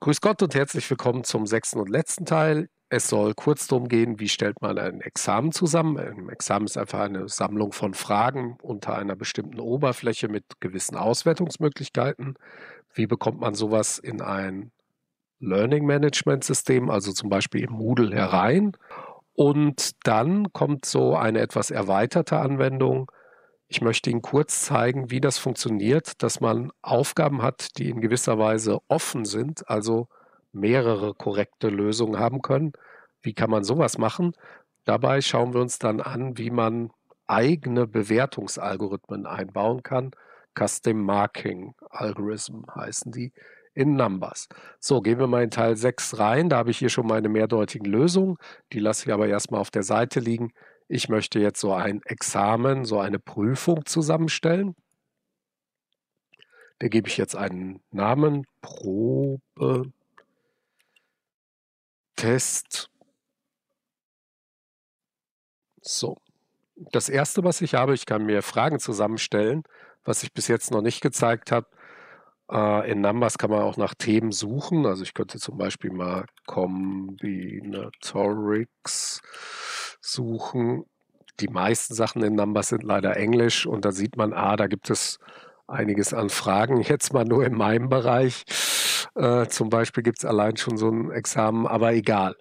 Grüß Gott und herzlich willkommen zum sechsten und letzten Teil. Es soll kurz darum gehen, wie stellt man ein Examen zusammen. Ein Examen ist einfach eine Sammlung von Fragen unter einer bestimmten Oberfläche mit gewissen Auswertungsmöglichkeiten. Wie bekommt man sowas in ein Learning Management System, also zum Beispiel im Moodle herein? Und dann kommt so eine etwas erweiterte Anwendung, ich möchte Ihnen kurz zeigen, wie das funktioniert, dass man Aufgaben hat, die in gewisser Weise offen sind, also mehrere korrekte Lösungen haben können. Wie kann man sowas machen? Dabei schauen wir uns dann an, wie man eigene Bewertungsalgorithmen einbauen kann. Custom Marking Algorithm heißen die in Numbers. So, gehen wir mal in Teil 6 rein. Da habe ich hier schon meine mehrdeutigen Lösungen. Die lasse ich aber erstmal auf der Seite liegen ich möchte jetzt so ein Examen, so eine Prüfung zusammenstellen. Da gebe ich jetzt einen Namen, Probe, Test. So. Das erste, was ich habe, ich kann mir Fragen zusammenstellen, was ich bis jetzt noch nicht gezeigt habe. Äh, in Numbers kann man auch nach Themen suchen. Also ich könnte zum Beispiel mal Kombinatorics suchen. Die meisten Sachen in Numbers sind leider Englisch und da sieht man, ah, da gibt es einiges an Fragen. Jetzt mal nur in meinem Bereich. Äh, zum Beispiel gibt es allein schon so ein Examen, aber egal.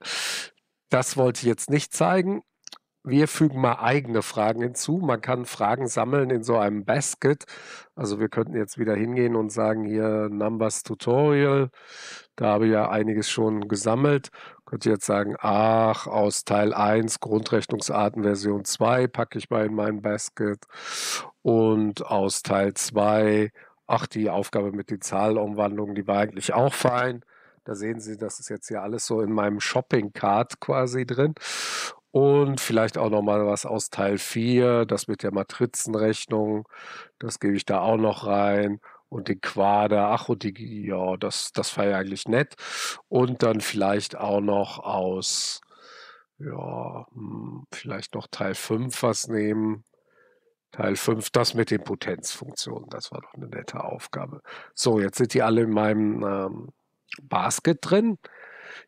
Das wollte ich jetzt nicht zeigen. Wir fügen mal eigene Fragen hinzu. Man kann Fragen sammeln in so einem Basket. Also wir könnten jetzt wieder hingehen und sagen hier Numbers Tutorial. Da habe ich ja einiges schon gesammelt. Könnte ich jetzt sagen, ach, aus Teil 1 Grundrechnungsarten Version 2 packe ich mal in mein Basket und aus Teil 2, ach, die Aufgabe mit den Zahlumwandlungen, die war eigentlich auch fein. Da sehen Sie, das ist jetzt hier alles so in meinem Shopping-Card quasi drin. Und vielleicht auch nochmal was aus Teil 4, das mit der Matrizenrechnung, das gebe ich da auch noch rein und den Quader. Ach, und die, ja, das, das war ja eigentlich nett. Und dann vielleicht auch noch aus, ja, hm, vielleicht noch Teil 5 was nehmen. Teil 5, das mit den Potenzfunktionen, das war doch eine nette Aufgabe. So, jetzt sind die alle in meinem ähm, Basket drin.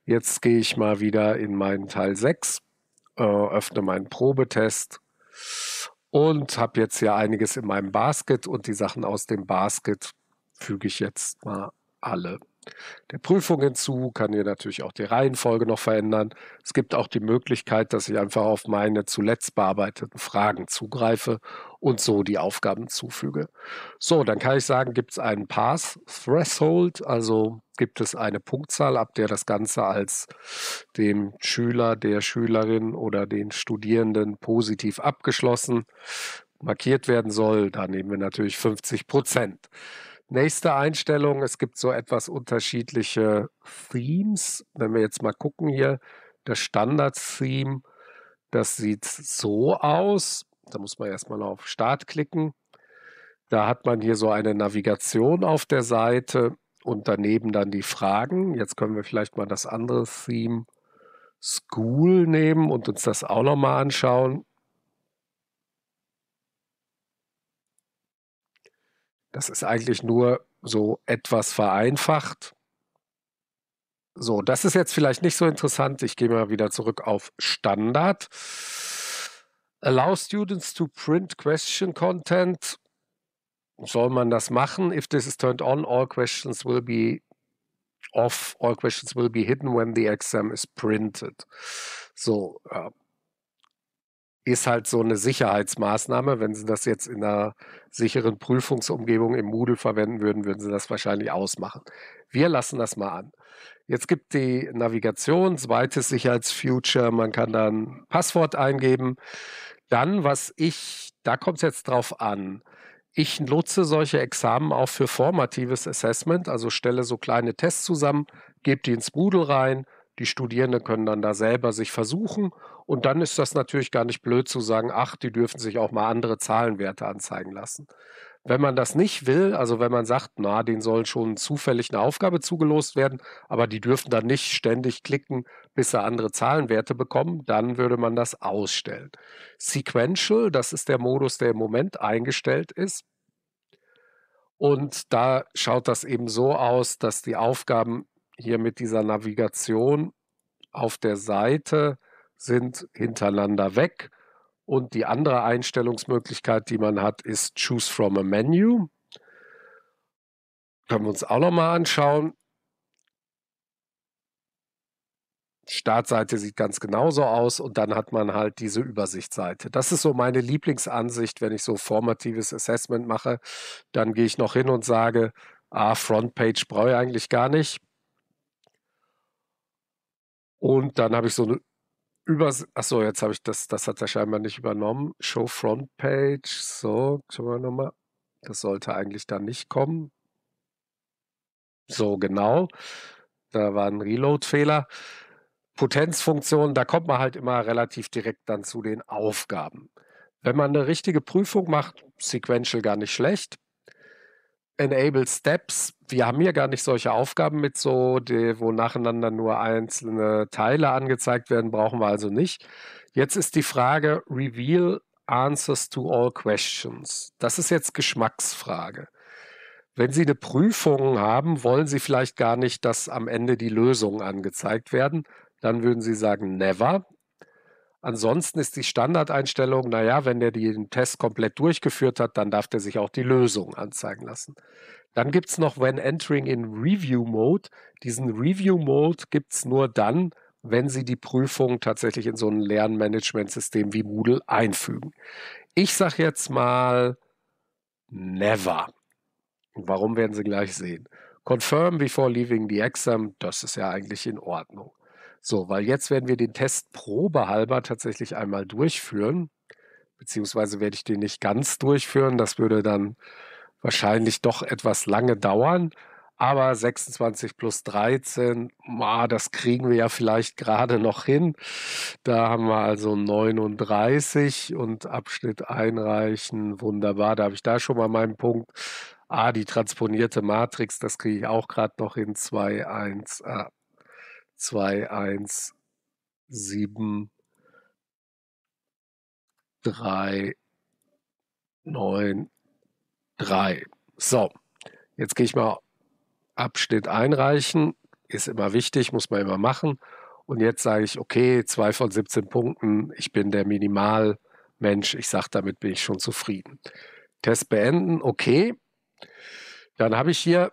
Jetzt gehe ich mal wieder in meinen Teil 6, äh, öffne meinen Probetest und habe jetzt ja einiges in meinem Basket und die Sachen aus dem Basket füge ich jetzt mal alle der Prüfung hinzu, kann hier natürlich auch die Reihenfolge noch verändern. Es gibt auch die Möglichkeit, dass ich einfach auf meine zuletzt bearbeiteten Fragen zugreife und so die Aufgaben zufüge. So, dann kann ich sagen, gibt es einen Pass-Threshold, also gibt es eine Punktzahl, ab der das Ganze als dem Schüler, der Schülerin oder den Studierenden positiv abgeschlossen markiert werden soll. Da nehmen wir natürlich 50 Prozent. Nächste Einstellung, es gibt so etwas unterschiedliche Themes. Wenn wir jetzt mal gucken hier, das Standard-Theme, das sieht so aus. Da muss man erstmal auf Start klicken. Da hat man hier so eine Navigation auf der Seite und daneben dann die Fragen. Jetzt können wir vielleicht mal das andere Theme School nehmen und uns das auch nochmal anschauen. Das ist eigentlich nur so etwas vereinfacht. So, das ist jetzt vielleicht nicht so interessant. Ich gehe mal wieder zurück auf Standard. Allow students to print question content. Soll man das machen? If this is turned on, all questions will be off. All questions will be hidden when the exam is printed. So, ist halt so eine Sicherheitsmaßnahme. Wenn Sie das jetzt in einer sicheren Prüfungsumgebung im Moodle verwenden würden, würden Sie das wahrscheinlich ausmachen. Wir lassen das mal an. Jetzt gibt die Navigation, zweites Sicherheitsfuture, man kann dann Passwort eingeben. Dann, was ich, da kommt es jetzt drauf an. Ich nutze solche Examen auch für formatives Assessment, also stelle so kleine Tests zusammen, gebe die ins Moodle rein die Studierenden können dann da selber sich versuchen und dann ist das natürlich gar nicht blöd zu sagen, ach, die dürfen sich auch mal andere Zahlenwerte anzeigen lassen. Wenn man das nicht will, also wenn man sagt, na, denen soll schon zufällig eine Aufgabe zugelost werden, aber die dürfen dann nicht ständig klicken, bis sie andere Zahlenwerte bekommen, dann würde man das ausstellen. Sequential, das ist der Modus, der im Moment eingestellt ist. Und da schaut das eben so aus, dass die Aufgaben hier mit dieser Navigation auf der Seite sind hintereinander weg. Und die andere Einstellungsmöglichkeit, die man hat, ist Choose from a Menu. Können wir uns auch nochmal anschauen. Startseite sieht ganz genauso aus und dann hat man halt diese Übersichtsseite. Das ist so meine Lieblingsansicht, wenn ich so formatives Assessment mache. Dann gehe ich noch hin und sage, ah, Frontpage brauche ich eigentlich gar nicht. Und dann habe ich so eine Übers Achso, jetzt habe ich das, das hat er scheinbar nicht übernommen. Show Front Page. So, schauen wir nochmal. Das sollte eigentlich dann nicht kommen. So, genau. Da war ein Reload-Fehler. Potenzfunktion, da kommt man halt immer relativ direkt dann zu den Aufgaben. Wenn man eine richtige Prüfung macht, sequential gar nicht schlecht. Enable Steps. Wir haben ja gar nicht solche Aufgaben mit so, die, wo nacheinander nur einzelne Teile angezeigt werden, brauchen wir also nicht. Jetzt ist die Frage Reveal Answers to all questions. Das ist jetzt Geschmacksfrage. Wenn Sie eine Prüfung haben, wollen Sie vielleicht gar nicht, dass am Ende die Lösungen angezeigt werden. Dann würden Sie sagen Never. Ansonsten ist die Standardeinstellung, naja, wenn der den Test komplett durchgeführt hat, dann darf der sich auch die Lösung anzeigen lassen. Dann gibt es noch When Entering in Review Mode. Diesen Review Mode gibt es nur dann, wenn Sie die Prüfung tatsächlich in so ein Lernmanagementsystem wie Moodle einfügen. Ich sage jetzt mal never. Warum werden Sie gleich sehen? Confirm before leaving the exam, das ist ja eigentlich in Ordnung. So, weil jetzt werden wir den Test probehalber tatsächlich einmal durchführen, beziehungsweise werde ich den nicht ganz durchführen. Das würde dann wahrscheinlich doch etwas lange dauern. Aber 26 plus 13, ma, das kriegen wir ja vielleicht gerade noch hin. Da haben wir also 39 und Abschnitt einreichen. Wunderbar, da habe ich da schon mal meinen Punkt. Ah, die transponierte Matrix, das kriege ich auch gerade noch hin. 2, 1, ah, 2, 1, 7, 3, 9, 3. So, jetzt gehe ich mal Abschnitt einreichen. Ist immer wichtig, muss man immer machen. Und jetzt sage ich, okay, 2 von 17 Punkten, ich bin der Minimalmensch, ich sage, damit bin ich schon zufrieden. Test beenden, okay. Dann habe ich hier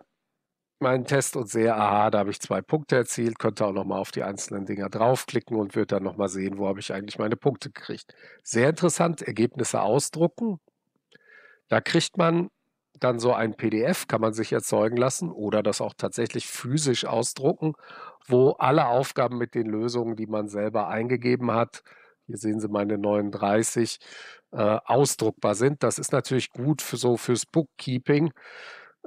meinen Test und sehe, aha, da habe ich zwei Punkte erzielt, könnte auch nochmal auf die einzelnen Dinger draufklicken und würde dann nochmal sehen, wo habe ich eigentlich meine Punkte gekriegt. Sehr interessant, Ergebnisse ausdrucken. Da kriegt man dann so ein PDF, kann man sich erzeugen lassen oder das auch tatsächlich physisch ausdrucken, wo alle Aufgaben mit den Lösungen, die man selber eingegeben hat, hier sehen Sie meine 39, äh, ausdruckbar sind. Das ist natürlich gut für so fürs Bookkeeping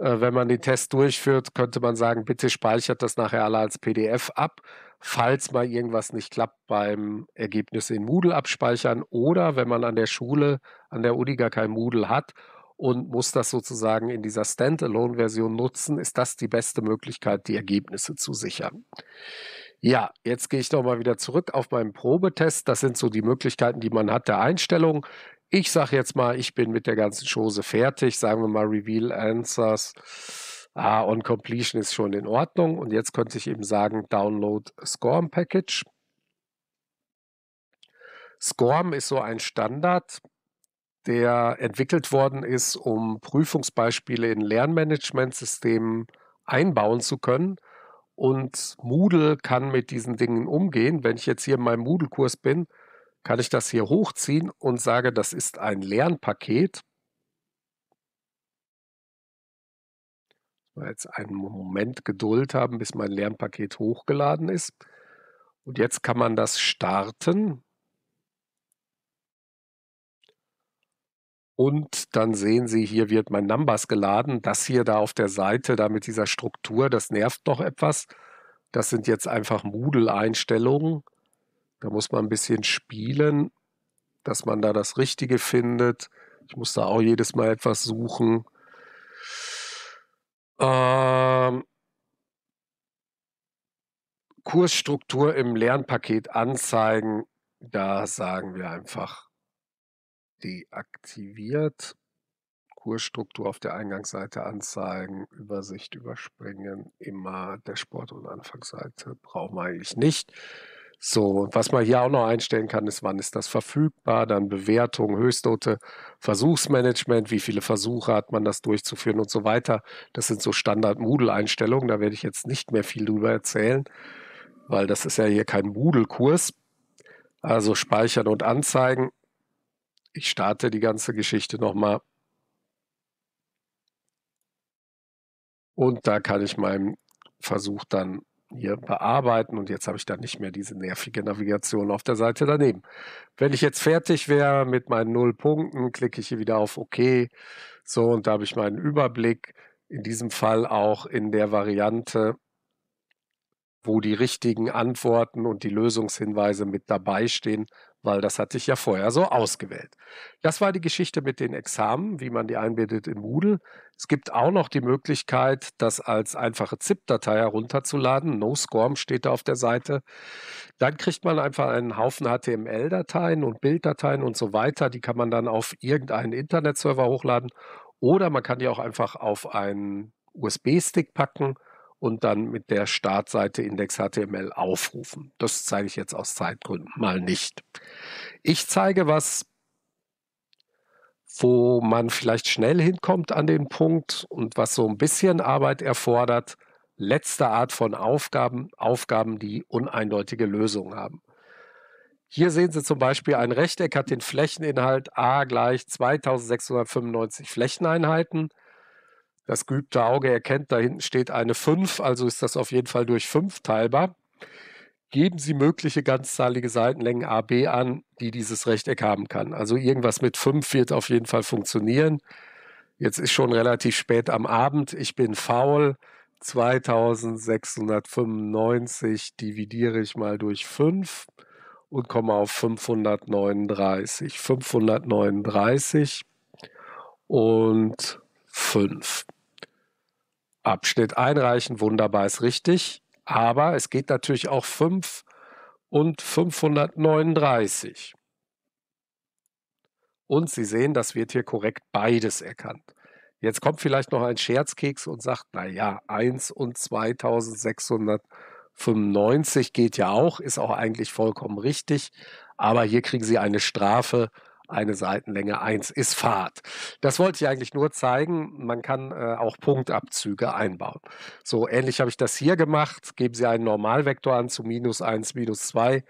äh, wenn man den Test durchführt, könnte man sagen, bitte speichert das nachher alle als PDF ab, falls mal irgendwas nicht klappt beim Ergebnis in Moodle abspeichern oder wenn man an der Schule, an der Uni gar kein Moodle hat und muss das sozusagen in dieser Standalone-Version nutzen, ist das die beste Möglichkeit, die Ergebnisse zu sichern. Ja, jetzt gehe ich nochmal wieder zurück auf meinen Probetest. Das sind so die Möglichkeiten, die man hat der Einstellung ich sage jetzt mal, ich bin mit der ganzen Chose fertig. Sagen wir mal Reveal Answers. Ah, on Completion ist schon in Ordnung. Und jetzt könnte ich eben sagen, Download SCORM Package. SCORM ist so ein Standard, der entwickelt worden ist, um Prüfungsbeispiele in Lernmanagementsystemen einbauen zu können. Und Moodle kann mit diesen Dingen umgehen. Wenn ich jetzt hier in meinem Moodle-Kurs bin, kann ich das hier hochziehen und sage, das ist ein Lernpaket. Jetzt einen Moment Geduld haben, bis mein Lernpaket hochgeladen ist. Und jetzt kann man das starten. Und dann sehen Sie, hier wird mein Numbers geladen. Das hier da auf der Seite, da mit dieser Struktur, das nervt noch etwas. Das sind jetzt einfach Moodle-Einstellungen. Da muss man ein bisschen spielen, dass man da das Richtige findet. Ich muss da auch jedes Mal etwas suchen. Ähm, Kursstruktur im Lernpaket anzeigen, da sagen wir einfach deaktiviert. Kursstruktur auf der Eingangsseite anzeigen, Übersicht überspringen, immer Dashboard und Anfangsseite brauchen wir eigentlich nicht. So, was man hier auch noch einstellen kann, ist, wann ist das verfügbar, dann Bewertung, Höchstnote, Versuchsmanagement, wie viele Versuche hat man das durchzuführen und so weiter. Das sind so Standard-Moodle-Einstellungen, da werde ich jetzt nicht mehr viel drüber erzählen, weil das ist ja hier kein Moodle-Kurs. Also speichern und anzeigen. Ich starte die ganze Geschichte nochmal. Und da kann ich meinen Versuch dann hier bearbeiten und jetzt habe ich dann nicht mehr diese nervige Navigation auf der Seite daneben. Wenn ich jetzt fertig wäre mit meinen null Punkten, klicke ich hier wieder auf OK. So, und da habe ich meinen Überblick. In diesem Fall auch in der Variante, wo die richtigen Antworten und die Lösungshinweise mit dabei stehen, weil das hatte ich ja vorher so ausgewählt. Das war die Geschichte mit den Examen, wie man die einbildet in Moodle. Es gibt auch noch die Möglichkeit, das als einfache ZIP-Datei herunterzuladen. NoScorm steht da auf der Seite. Dann kriegt man einfach einen Haufen HTML-Dateien und Bilddateien und so weiter. Die kann man dann auf irgendeinen Internetserver hochladen oder man kann die auch einfach auf einen USB-Stick packen und dann mit der Startseite index.html aufrufen. Das zeige ich jetzt aus Zeitgründen mal nicht. Ich zeige was, wo man vielleicht schnell hinkommt an den Punkt und was so ein bisschen Arbeit erfordert. Letzte Art von Aufgaben, Aufgaben, die uneindeutige Lösungen haben. Hier sehen Sie zum Beispiel, ein Rechteck hat den Flächeninhalt a gleich 2695 Flächeneinheiten. Das geübte Auge erkennt, da hinten steht eine 5, also ist das auf jeden Fall durch 5 teilbar. Geben Sie mögliche ganzzahlige Seitenlängen AB an, die dieses Rechteck haben kann. Also irgendwas mit 5 wird auf jeden Fall funktionieren. Jetzt ist schon relativ spät am Abend. Ich bin faul. 2695 dividiere ich mal durch 5 und komme auf 539. 539 und 5. Abschnitt einreichen. Wunderbar ist richtig. Aber es geht natürlich auch 5 und 539. Und Sie sehen, das wird hier korrekt beides erkannt. Jetzt kommt vielleicht noch ein Scherzkeks und sagt, naja, 1 und 2695 geht ja auch, ist auch eigentlich vollkommen richtig. Aber hier kriegen Sie eine Strafe eine Seitenlänge 1 ist Fahrt. Das wollte ich eigentlich nur zeigen. Man kann äh, auch Punktabzüge einbauen. So ähnlich habe ich das hier gemacht. Geben Sie einen Normalvektor an zu minus 1, minus 2.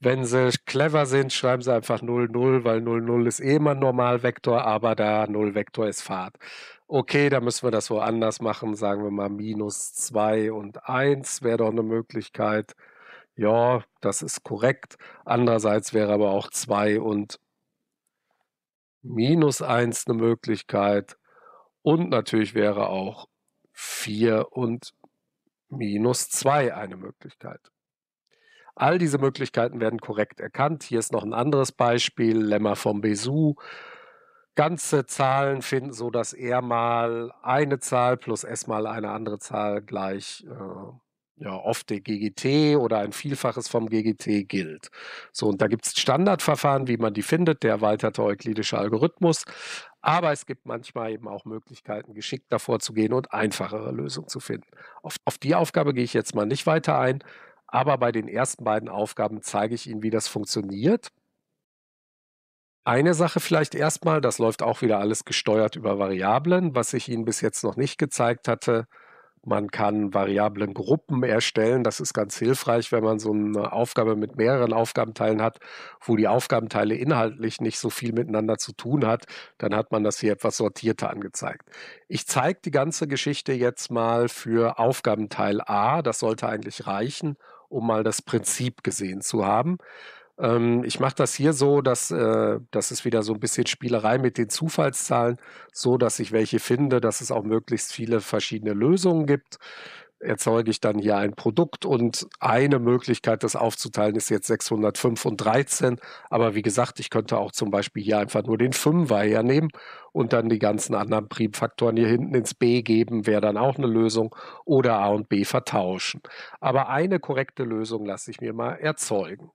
Wenn Sie clever sind, schreiben Sie einfach 0, 0, weil 0, 0 ist eh immer ein Normalvektor, aber da 0 Vektor ist Fahrt. Okay, da müssen wir das woanders machen. Sagen wir mal minus 2 und 1 wäre doch eine Möglichkeit. Ja, das ist korrekt. Andererseits wäre aber auch 2 und minus 1 eine Möglichkeit. Und natürlich wäre auch 4 und minus 2 eine Möglichkeit. All diese Möglichkeiten werden korrekt erkannt. Hier ist noch ein anderes Beispiel, Lemma von Besu. Ganze Zahlen finden, so dass R mal eine Zahl plus S mal eine andere Zahl gleich äh, ja, oft der GGT oder ein Vielfaches vom GGT gilt. So, und da gibt es Standardverfahren, wie man die findet, der erweiterte euklidische Algorithmus. Aber es gibt manchmal eben auch Möglichkeiten, geschickt davor zu gehen und einfachere Lösungen zu finden. Auf, auf die Aufgabe gehe ich jetzt mal nicht weiter ein, aber bei den ersten beiden Aufgaben zeige ich Ihnen, wie das funktioniert. Eine Sache vielleicht erstmal, das läuft auch wieder alles gesteuert über Variablen, was ich Ihnen bis jetzt noch nicht gezeigt hatte, man kann variablen Gruppen erstellen. Das ist ganz hilfreich, wenn man so eine Aufgabe mit mehreren Aufgabenteilen hat, wo die Aufgabenteile inhaltlich nicht so viel miteinander zu tun hat. Dann hat man das hier etwas sortierter angezeigt. Ich zeige die ganze Geschichte jetzt mal für Aufgabenteil A. Das sollte eigentlich reichen, um mal das Prinzip gesehen zu haben. Ähm, ich mache das hier so, dass äh, das ist wieder so ein bisschen Spielerei mit den Zufallszahlen, so dass ich welche finde, dass es auch möglichst viele verschiedene Lösungen gibt. Erzeuge ich dann hier ein Produkt und eine Möglichkeit, das aufzuteilen, ist jetzt 605 Aber wie gesagt, ich könnte auch zum Beispiel hier einfach nur den 5 Fünfer hernehmen und dann die ganzen anderen Primfaktoren hier hinten ins B geben, wäre dann auch eine Lösung, oder A und B vertauschen. Aber eine korrekte Lösung lasse ich mir mal erzeugen.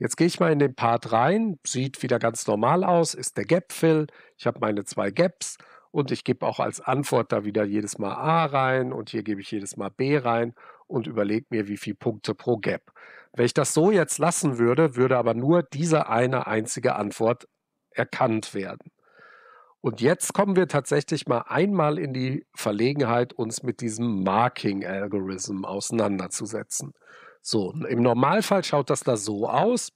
Jetzt gehe ich mal in den Part rein, sieht wieder ganz normal aus, ist der Gap-Fill. Ich habe meine zwei Gaps und ich gebe auch als Antwort da wieder jedes Mal A rein und hier gebe ich jedes Mal B rein und überlege mir, wie viele Punkte pro Gap. Wenn ich das so jetzt lassen würde, würde aber nur diese eine einzige Antwort erkannt werden. Und jetzt kommen wir tatsächlich mal einmal in die Verlegenheit, uns mit diesem Marking-Algorithm auseinanderzusetzen. So, im Normalfall schaut das da so aus.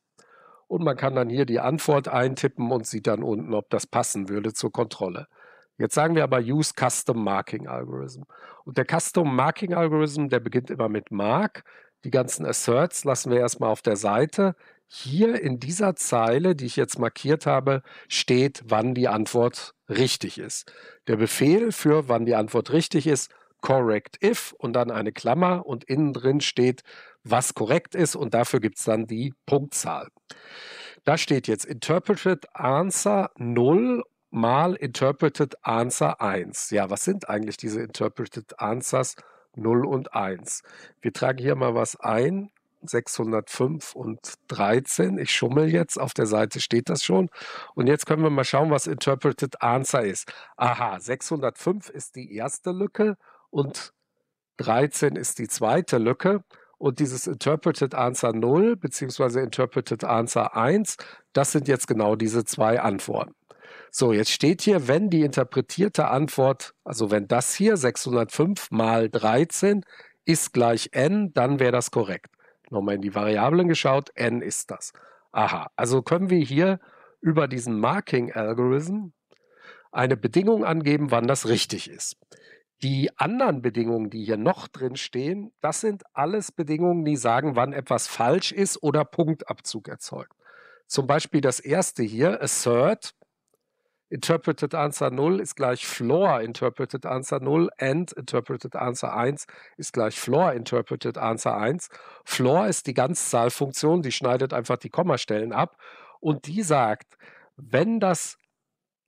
Und man kann dann hier die Antwort eintippen und sieht dann unten, ob das passen würde zur Kontrolle. Jetzt sagen wir aber Use Custom Marking Algorithm. Und der Custom Marking Algorithm, der beginnt immer mit Mark. Die ganzen Asserts lassen wir erstmal auf der Seite. Hier in dieser Zeile, die ich jetzt markiert habe, steht, wann die Antwort richtig ist. Der Befehl für wann die Antwort richtig ist, correct if und dann eine Klammer und innen drin steht was korrekt ist und dafür gibt es dann die Punktzahl. Da steht jetzt Interpreted Answer 0 mal Interpreted Answer 1. Ja, was sind eigentlich diese Interpreted Answers 0 und 1? Wir tragen hier mal was ein. 605 und 13. Ich schummel jetzt, auf der Seite steht das schon. Und jetzt können wir mal schauen, was Interpreted Answer ist. Aha, 605 ist die erste Lücke und 13 ist die zweite Lücke. Und dieses Interpreted Answer 0 bzw. Interpreted Answer 1, das sind jetzt genau diese zwei Antworten. So, jetzt steht hier, wenn die interpretierte Antwort, also wenn das hier 605 mal 13 ist gleich n, dann wäre das korrekt. Nochmal in die Variablen geschaut, n ist das. Aha, also können wir hier über diesen Marking Algorithm eine Bedingung angeben, wann das richtig ist. Die anderen Bedingungen, die hier noch drin stehen, das sind alles Bedingungen, die sagen, wann etwas falsch ist oder Punktabzug erzeugt. Zum Beispiel das erste hier, assert, interpreted answer 0 ist gleich floor interpreted answer 0 and interpreted answer 1 ist gleich floor interpreted answer 1. Floor ist die Ganzzahlfunktion, die schneidet einfach die Kommastellen ab und die sagt, wenn das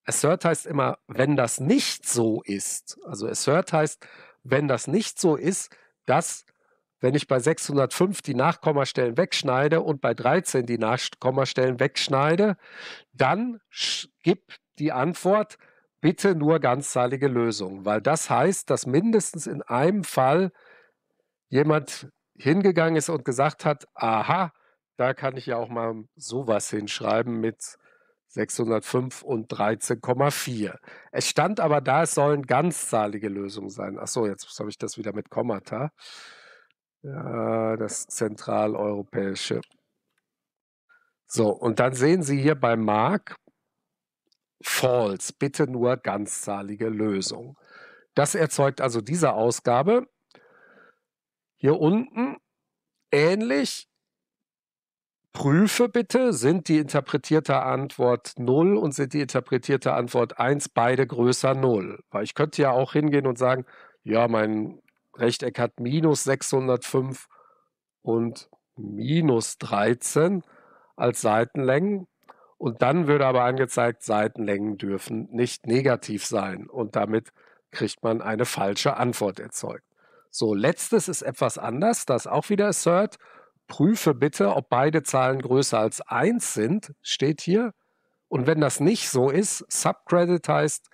Assert heißt immer, wenn das nicht so ist. Also Assert heißt, wenn das nicht so ist, dass wenn ich bei 605 die Nachkommastellen wegschneide und bei 13 die Nachkommastellen wegschneide, dann gibt die Antwort bitte nur ganzzahlige Lösungen, weil das heißt, dass mindestens in einem Fall jemand hingegangen ist und gesagt hat, aha, da kann ich ja auch mal sowas hinschreiben mit 605 und 13,4. Es stand aber da, es sollen ganzzahlige Lösungen sein. Achso, jetzt habe ich das wieder mit Kommata. Ja, das zentraleuropäische. So, und dann sehen Sie hier bei Mark false, bitte nur ganzzahlige Lösung. Das erzeugt also diese Ausgabe. Hier unten ähnlich prüfe bitte, sind die interpretierte Antwort 0 und sind die interpretierte Antwort 1 beide größer 0. Weil ich könnte ja auch hingehen und sagen, ja, mein Rechteck hat minus 605 und minus 13 als Seitenlängen. Und dann würde aber angezeigt, Seitenlängen dürfen nicht negativ sein. Und damit kriegt man eine falsche Antwort erzeugt. So, letztes ist etwas anders, das auch wieder Assert prüfe bitte, ob beide Zahlen größer als 1 sind, steht hier. Und wenn das nicht so ist, Subcredit heißt,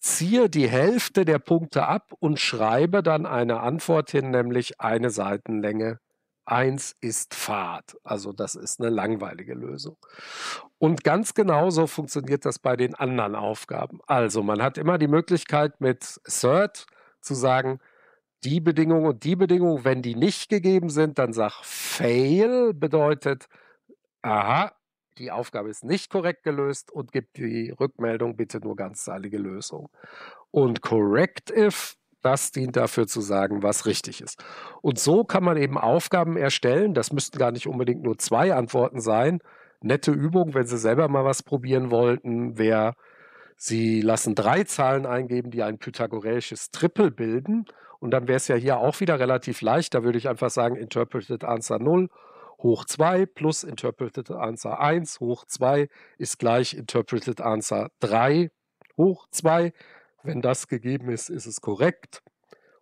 ziehe die Hälfte der Punkte ab und schreibe dann eine Antwort hin, nämlich eine Seitenlänge. 1 ist Fahrt. Also das ist eine langweilige Lösung. Und ganz genauso funktioniert das bei den anderen Aufgaben. Also man hat immer die Möglichkeit mit Assert zu sagen, die Bedingung und die Bedingung. Wenn die nicht gegeben sind, dann sag fail, bedeutet, aha, die Aufgabe ist nicht korrekt gelöst und gibt die Rückmeldung bitte nur ganzzahlige Lösung. Und correct if, das dient dafür zu sagen, was richtig ist. Und so kann man eben Aufgaben erstellen. Das müssten gar nicht unbedingt nur zwei Antworten sein. Nette Übung, wenn Sie selber mal was probieren wollten, wäre Sie lassen drei Zahlen eingeben, die ein pythagoreisches Triple bilden. Und dann wäre es ja hier auch wieder relativ leicht. Da würde ich einfach sagen, interpreted answer 0 hoch 2 plus interpreted answer 1 hoch 2 ist gleich interpreted answer 3 hoch 2. Wenn das gegeben ist, ist es korrekt.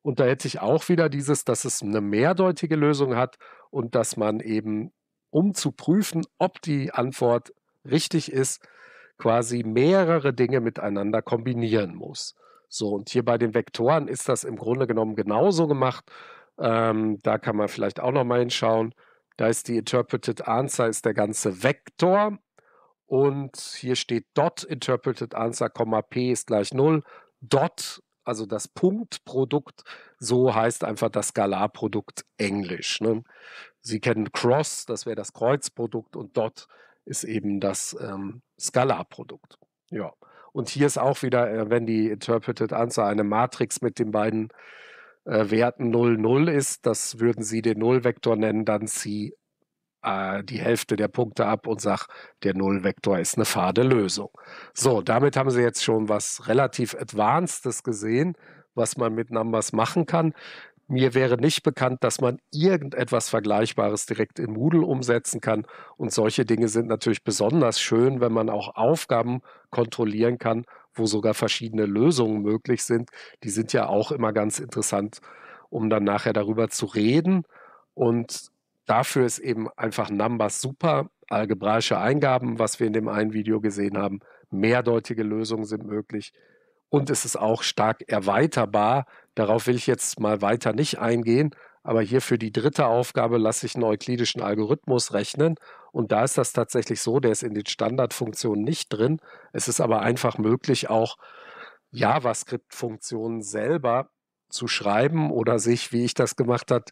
Und da hätte ich auch wieder dieses, dass es eine mehrdeutige Lösung hat und dass man eben, um zu prüfen, ob die Antwort richtig ist, quasi mehrere Dinge miteinander kombinieren muss. So, und hier bei den Vektoren ist das im Grunde genommen genauso gemacht. Ähm, da kann man vielleicht auch nochmal hinschauen. Da ist die Interpreted Answer, ist der ganze Vektor. Und hier steht dot Interpreted Answer, p ist gleich 0. Dot, also das Punktprodukt, so heißt einfach das Skalarprodukt englisch. Ne? Sie kennen Cross, das wäre das Kreuzprodukt und dot ist eben das ähm, Skalarprodukt. Ja. Und hier ist auch wieder, äh, wenn die Interpreted Answer eine Matrix mit den beiden äh, Werten 0, 0 ist, das würden Sie den Nullvektor nennen, dann ziehe äh, die Hälfte der Punkte ab und sage, der Nullvektor ist eine fade Lösung. So, damit haben Sie jetzt schon was relativ Advancedes gesehen was man mit Numbers machen kann. Mir wäre nicht bekannt, dass man irgendetwas Vergleichbares direkt in Moodle umsetzen kann. Und solche Dinge sind natürlich besonders schön, wenn man auch Aufgaben kontrollieren kann, wo sogar verschiedene Lösungen möglich sind. Die sind ja auch immer ganz interessant, um dann nachher darüber zu reden. Und dafür ist eben einfach Numbers super. Algebraische Eingaben, was wir in dem einen Video gesehen haben. Mehrdeutige Lösungen sind möglich und es ist auch stark erweiterbar. Darauf will ich jetzt mal weiter nicht eingehen, aber hier für die dritte Aufgabe lasse ich einen euklidischen Algorithmus rechnen und da ist das tatsächlich so, der ist in den Standardfunktionen nicht drin. Es ist aber einfach möglich, auch JavaScript-Funktionen selber zu schreiben oder sich, wie ich das gemacht habe,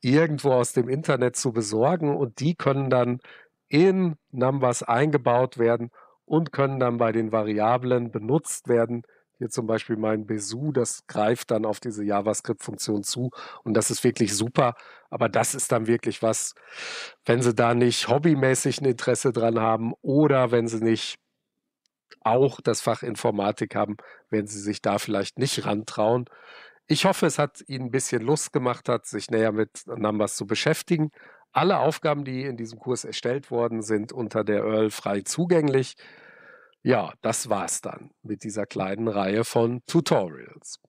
irgendwo aus dem Internet zu besorgen und die können dann in Numbers eingebaut werden und können dann bei den Variablen benutzt werden, hier zum Beispiel mein Besu, das greift dann auf diese JavaScript-Funktion zu und das ist wirklich super. Aber das ist dann wirklich was, wenn sie da nicht hobbymäßig ein Interesse dran haben oder wenn sie nicht auch das Fach Informatik haben, werden sie sich da vielleicht nicht rantrauen. Ich hoffe, es hat Ihnen ein bisschen Lust gemacht, hat sich näher mit Numbers zu beschäftigen. Alle Aufgaben, die in diesem Kurs erstellt worden sind, unter der Earl frei zugänglich ja, das war's dann mit dieser kleinen Reihe von Tutorials.